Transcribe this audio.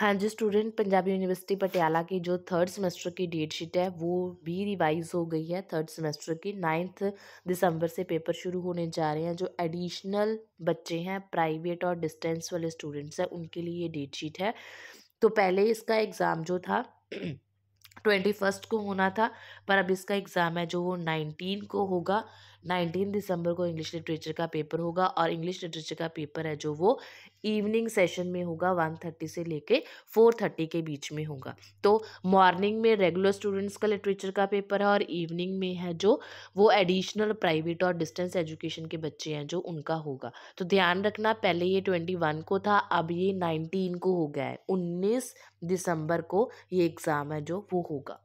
हाँ जी student Punjabi university Patiala की जो थर्ड सेमेस्टर की डेट शीट है वो भी रिवाइज हो गई है थर्ड सेमेस्टर की नाइन्थ दिसंबर से पेपर शुरू होने जा रहे हैं जो एडिशनल बच्चे हैं प्राइवेट और डिस्टेंस वाले स्टूडेंट्स हैं उनके लिए ये डेट शीट है तो पहले इसका एग्ज़ाम जो था ट्वेंटी फर्स्ट को होना था पर अब इसका एग्ज़ाम है जो वो नाइनटीन को होगा नाइनटीन दिसंबर को इंग्लिश लिटरेचर का पेपर होगा और इंग्लिश लिटरेचर का पेपर है जो वो इवनिंग सेशन में होगा वन थर्टी से लेके फोर थर्टी के बीच में होगा तो मॉर्निंग में रेगुलर स्टूडेंट्स का लिटरेचर का पेपर है और इवनिंग में है जो वो एडिशनल प्राइवेट और डिस्टेंस एजुकेशन के बच्चे हैं जो उनका होगा तो ध्यान रखना पहले ये ट्वेंटी वन को था अब ये नाइनटीन को हो गया है उन्नीस दिसंबर को ये एग्ज़ाम है जो वो होगा